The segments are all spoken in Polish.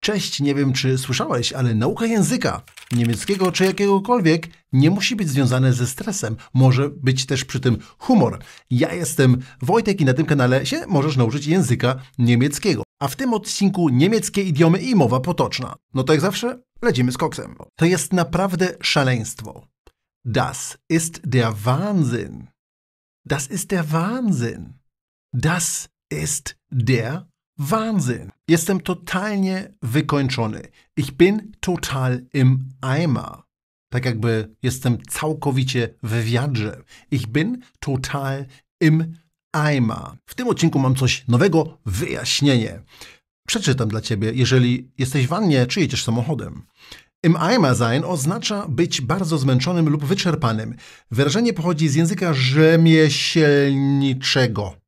Cześć, nie wiem czy słyszałeś, ale nauka języka niemieckiego czy jakiegokolwiek nie musi być związane ze stresem. Może być też przy tym humor. Ja jestem Wojtek i na tym kanale się możesz nauczyć języka niemieckiego. A w tym odcinku niemieckie idiomy i mowa potoczna. No to jak zawsze, lecimy z koksem. To jest naprawdę szaleństwo. Das ist der Wahnsinn. Das ist der Wahnsinn. Das ist der Wahnsinn. Jestem totalnie wykończony. Ich bin total im Eimer. Tak jakby jestem całkowicie w wiadrze. Ich bin total im Eimer. W tym odcinku mam coś nowego, wyjaśnienie. Przeczytam dla Ciebie, jeżeli jesteś w wannie czy jedziesz samochodem. Im Eimer sein oznacza być bardzo zmęczonym lub wyczerpanym. Wyrażenie pochodzi z języka rzemieślniczego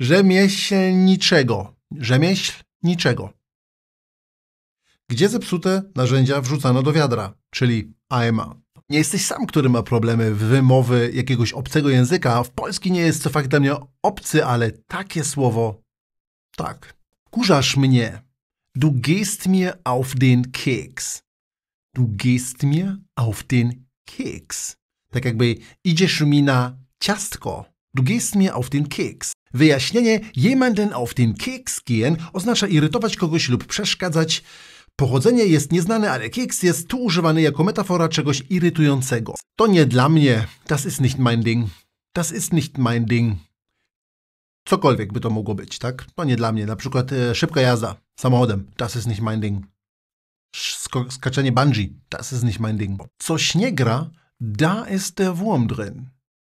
rzemieślniczego. Rzemieślniczego. Gdzie zepsute narzędzia wrzucano do wiadra, czyli AMA. Nie jesteś sam, który ma problemy wymowy jakiegoś obcego języka. W polski nie jest co fakt dla mnie obcy, ale takie słowo tak. Kurzasz mnie. Du gehst mir auf den Keks. Du gehst mir auf den Keks. Tak jakby idziesz mi na ciastko. Du gehst mir auf den Keks. Wyjaśnienie jemanden auf den Keks gehen oznacza irytować kogoś lub przeszkadzać. Pochodzenie jest nieznane, ale Keks jest tu używany jako metafora czegoś irytującego. To nie dla mnie. Das ist nicht mein Ding. Das ist nicht mein Ding. Cokolwiek by to mogło być, tak? To nie dla mnie. Na przykład e, szybka jazda samochodem. Das ist nicht mein Ding. Sk skaczenie bungee. Das ist nicht mein Ding. Coś nie gra, da ist der Wurm drin.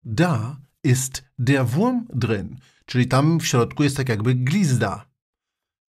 Da ist der Wurm drin. Czyli tam w środku jest tak jakby glizda.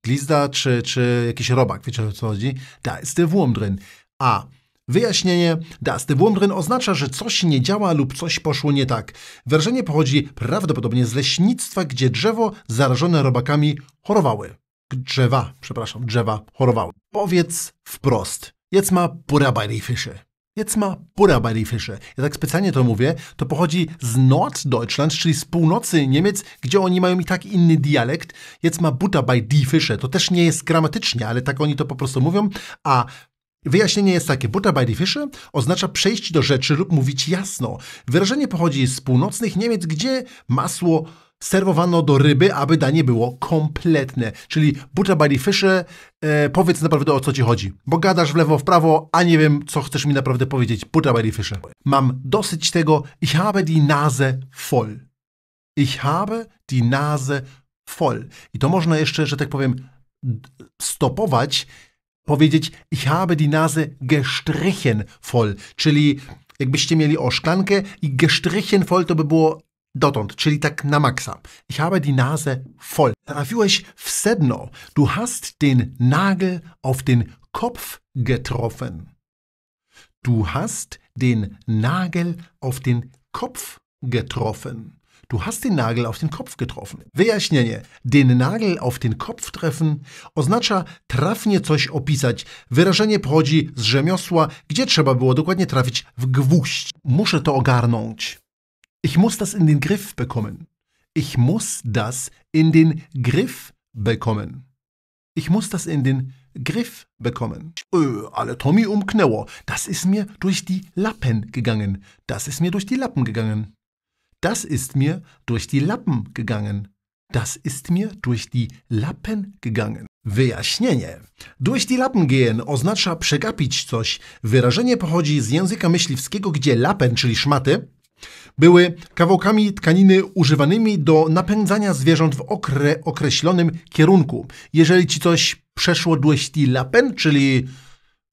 Glizda czy, czy jakiś robak, wiecie o co chodzi? Da ist der Wurm drin. A Wyjaśnienie Das de Wurmdrin oznacza, że coś nie działa lub coś poszło nie tak. Wrażenie pochodzi prawdopodobnie z leśnictwa, gdzie drzewo zarażone robakami chorowały. Drzewa, przepraszam, drzewa chorowały. Powiedz wprost. Jetzt mal Butter Fische. Jetzt mal Buddha bei die Fische. Ja tak specjalnie to mówię, to pochodzi z Norddeutschland, czyli z północy Niemiec, gdzie oni mają i tak inny dialekt. Jetzt mal Buddha bei die Fische. To też nie jest gramatycznie, ale tak oni to po prostu mówią. A Wyjaśnienie jest takie, butter bei die fische oznacza przejść do rzeczy lub mówić jasno. Wyrażenie pochodzi z północnych Niemiec, gdzie masło serwowano do ryby, aby danie było kompletne. Czyli butcher by fishy, e, powiedz naprawdę o co ci chodzi. Bo gadasz w lewo, w prawo, a nie wiem, co chcesz mi naprawdę powiedzieć. Butcher by fishy. Mam dosyć tego. Ich habe die Nase voll. Ich habe die Nase voll. I to można jeszcze, że tak powiem, stopować, powiedzieć Ich habe die Nase gestrichen voll. Czyli jakbyście mieli o szklankę i gestrichen voll to by było Dotąd, czyli tak na maksa. Ich habe die Nase voll. Trafiłeś w sedno. Du hast den Nagel auf den Kopf getroffen. Du hast den Nagel auf den Kopf getroffen. Du hast den Nagel auf den Kopf getroffen. Wyjaśnienie. Den Nagel auf den Kopf treffen oznacza trafnie coś opisać. Wyrażenie pochodzi z rzemiosła, gdzie trzeba było dokładnie trafić w gwóźdź. Muszę to ogarnąć. Ich muss das in den Griff bekommen. Ich muss das in den Griff bekommen. Ich muss das in den Griff bekommen. Öh, alle Tommy um Knauer. Das ist mir durch die Lappen gegangen. Das ist mir durch die Lappen gegangen. Das ist mir durch die Lappen gegangen. Das ist mir durch die Lappen gegangen. Wyjaśnienie. Durch die Lappen gehen oznacza przegapić coś. Wyrażenie pochodzi z języka myśliwskiego, gdzie Lappen, czyli szmaty, Były kawałkami tkaniny używanymi do napędzania zwierząt w okre określonym kierunku. Jeżeli ci coś przeszło dłeści lapen, czyli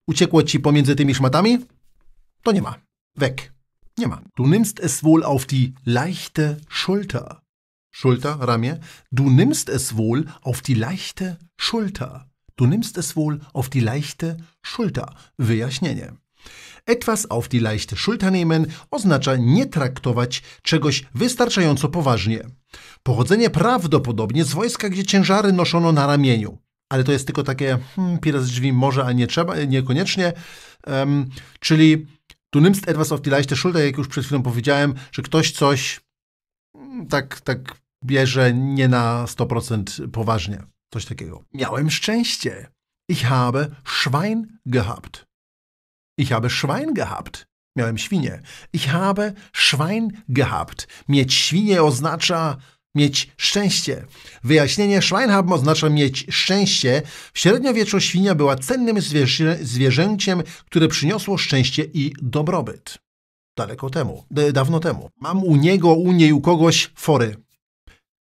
uciekło ci pomiędzy tymi szmatami, to nie ma. Weg. Nie ma. Du nimmst es wohl auf die leichte Schulter. Schulter, ramię. Du nimmst es wohl auf die leichte Schulter. Du nimmst es wohl auf die leichte Schulter. Wyjaśnienie. Etwas auf die leichte Schulter nehmen oznacza nie traktować czegoś wystarczająco poważnie. Pochodzenie prawdopodobnie z wojska, gdzie ciężary noszono na ramieniu. Ale to jest tylko takie hmm, z drzwi może, a nie trzeba, niekoniecznie. Um, czyli tu nimmst etwas auf die leichte Schulter, jak już przed chwilą powiedziałem, że ktoś coś hmm, tak, tak bierze nie na 100% poważnie. Coś takiego. Miałem szczęście. Ich habe Schwein gehabt. Ich habe Schwein gehabt. Miałem świnię. Ich habe Schwein gehabt. Mieć świnię oznacza mieć szczęście. Wyjaśnienie Schwein haben oznacza mieć szczęście. W średniowieczu świnia była cennym zwierzę, zwierzęciem, które przyniosło szczęście i dobrobyt. Daleko temu, dawno temu. Mam u niego, u niej, u kogoś fory.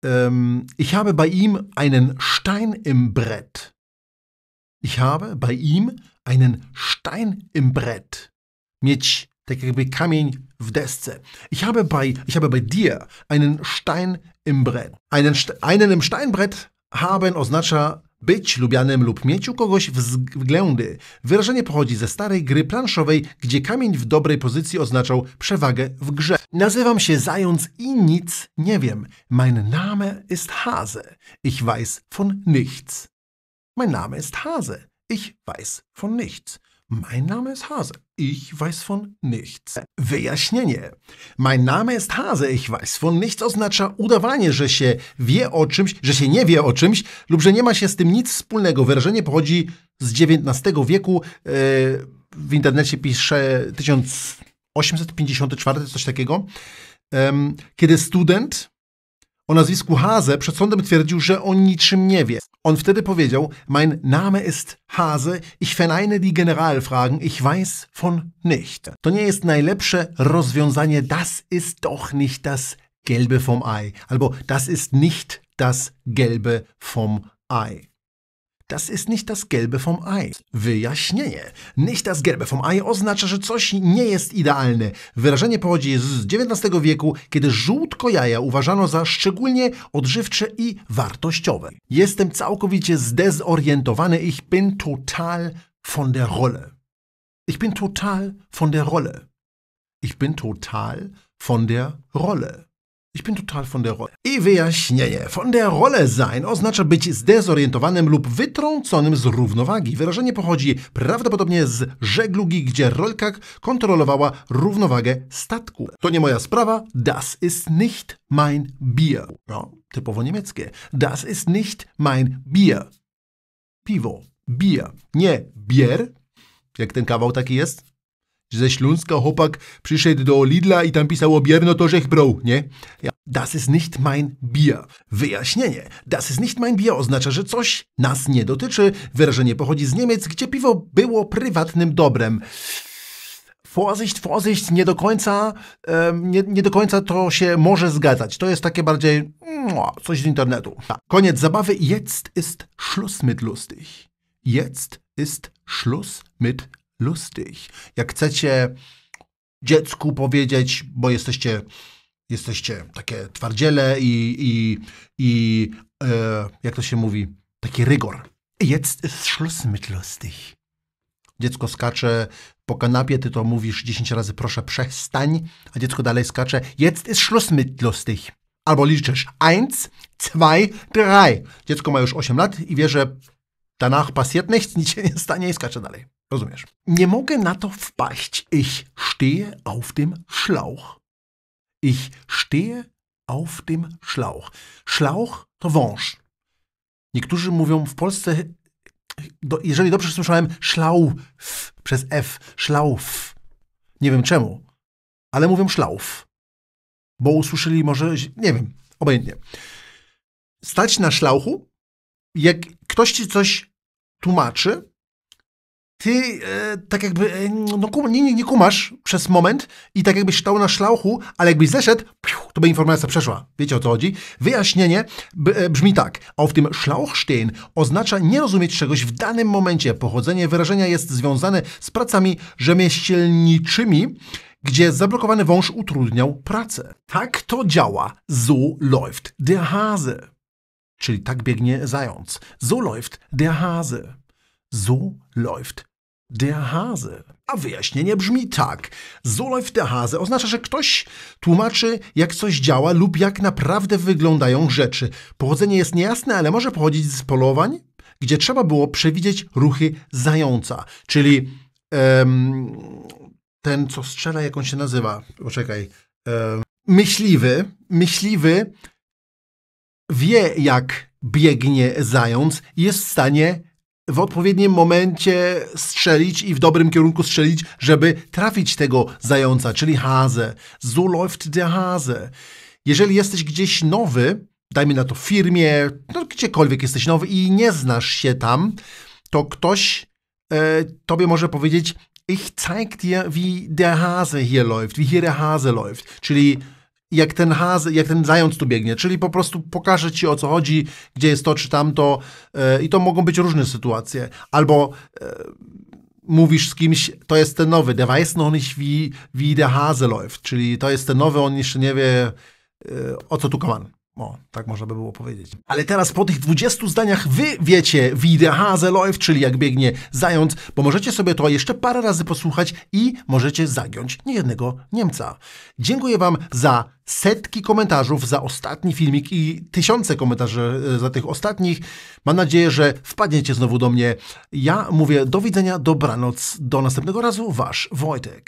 Um, ich habe bei ihm einen Stein im Brett. Ich habe bei ihm einen Stein im Brett, mieć tak jakby kamień w desce. Ich habe bei, ich habe bei dir einen Stein im Brett. Einen, einen im Steinbrett haben oznacza być lubianym lub mieć u kogoś względy. Wyrażenie pochodzi ze starej gry planszowej, gdzie kamień w dobrej pozycji oznaczał przewagę w grze. Nazywam się Zając i nic nie wiem. Mein Name ist Hase. Ich weiß von nichts. Mein Name ist Hase. Ich weiß von nichts. Mein Name jest Hase. Ich weiß von nichts. Wyjaśnienie. Mein Name jest Hase. Ich weiß von nichts oznacza udawanie, że się wie o czymś, że się nie wie o czymś lub że nie ma się z tym nic wspólnego. Wyrażenie pochodzi z XIX wieku. E, w internecie pisze 1854, coś takiego. kiedy student o nazwisku Hase przed sądem twierdził, że o niczym nie wie. Und wtedy powiedział: Mein Name ist Hase, ich verneine die Generalfragen, ich weiß von nicht. To nie jest najlepsze rozwiązanie, das ist doch nicht das Gelbe vom Ei. Albo das ist nicht das Gelbe vom Ei. Das ist nicht das Gelbe vom Ei. Wyjaśnienie. Nicht das Gelbe vom Ei oznacza, że coś nie jest idealne. Wyrażenie pochodzi z XIX wieku, kiedy żółtko jaja uważano za szczególnie odżywcze i wartościowe. Jestem całkowicie zdezorientowany. Ich bin total von der Rolle. Ich bin total von der Rolle. Ich bin total von der Rolle. Ich bin total von der Rolle. I wyjaśnienie. Von der Rolle sein oznacza być zdezorientowanym lub wytrąconym z równowagi. Wyrażenie pochodzi prawdopodobnie z żeglugi, gdzie rolka kontrolowała równowagę statku. To nie moja sprawa. Das ist nicht mein Bier. No, typowo niemieckie. Das ist nicht mein Bier. Piwo. Bier. Nie bier, jak ten kawał taki jest, ze Śląska chłopak przyszedł do Lidla i tam pisał bierno to rzech bro, nie? Ja, das ist nicht mein Bier. Wyjaśnienie. Das ist nicht mein Bier oznacza, że coś nas nie dotyczy. Wyrażenie pochodzi z Niemiec, gdzie piwo było prywatnym dobrem. Vorsicht, Vorsicht, nie do końca, um, nie, nie do końca to się może zgadzać. To jest takie bardziej no, coś z internetu. Tak, koniec zabawy. Jetzt ist Schluss mit lustig. Jetzt ist Schluss mit lustig. Jak chcecie dziecku powiedzieć, bo jesteście, jesteście takie twardziele i, i, i e, jak to się mówi, taki rygor. Jetzt ist Schluss mit lustig. Dziecko skacze po kanapie, ty to mówisz 10 razy proszę przestań, a dziecko dalej skacze jetzt ist Schluss mit lustig. Albo liczysz 1, 2, 3. Dziecko ma już 8 lat i wie, że Danach passiert nichts, nic się nie stanie i skaczę dalej. Rozumiesz? Nie mogę na to wpaść. Ich stehe auf dem Schlauch. Ich stehe auf dem Schlauch. Schlauch to wąż. Niektórzy mówią w Polsce, do, jeżeli dobrze słyszałem, szlauf przez F, szlauf. Nie wiem czemu, ale mówią szlauf. Bo usłyszeli może, nie wiem, obojętnie. Stać na szlauchu, jak ktoś ci coś tłumaczy, ty e, tak jakby e, no, kum, nie, nie, nie, kumasz przez moment i tak jakbyś stał na szlauchu, ale jakbyś zeszedł, piu, to by informacja przeszła. Wiecie o co chodzi? Wyjaśnienie b, e, brzmi tak. a w tym Schlauchstehen oznacza nie rozumieć czegoś w danym momencie. Pochodzenie wyrażenia jest związane z pracami rzemieślniczymi, gdzie zablokowany wąż utrudniał pracę. Tak to działa. So läuft der Hase. Czyli tak biegnie zając. So läuft der Hase. So läuft der Hase. A wyjaśnienie brzmi tak. So läuft der Hase oznacza, że ktoś tłumaczy, jak coś działa lub jak naprawdę wyglądają rzeczy. Pochodzenie jest niejasne, ale może pochodzić z polowań, gdzie trzeba było przewidzieć ruchy zająca. Czyli em, ten, co strzela, jak on się nazywa? Poczekaj. Em, myśliwy, myśliwy wie, jak biegnie zając, jest w stanie w odpowiednim momencie strzelić i w dobrym kierunku strzelić, żeby trafić tego zająca, czyli Hase. So läuft der Hase. Jeżeli jesteś gdzieś nowy, dajmy na to w firmie, no, gdziekolwiek jesteś nowy i nie znasz się tam, to ktoś e, tobie może powiedzieć, ich zeig dir, wie der Hase hier läuft, wie hier der Hase läuft. Czyli jak ten haz, jak ten zając tu biegnie, czyli po prostu pokaże ci o co chodzi, gdzie jest to czy tamto yy, i to mogą być różne sytuacje. Albo yy, mówisz z kimś, to jest ten nowy, der weiß noch nicht wie, wie der Hase läuft, czyli to jest ten nowy, on jeszcze nie wie yy, o co tu kaman. O, tak można by było powiedzieć. Ale teraz po tych 20 zdaniach wy wiecie, wie Haseläuf, czyli jak biegnie zając, bo możecie sobie to jeszcze parę razy posłuchać i możecie zagiąć niejednego Niemca. Dziękuję Wam za setki komentarzy, za ostatni filmik i tysiące komentarzy e, za tych ostatnich. Mam nadzieję, że wpadniecie znowu do mnie. Ja mówię do widzenia, dobranoc, do następnego razu, Wasz Wojtek.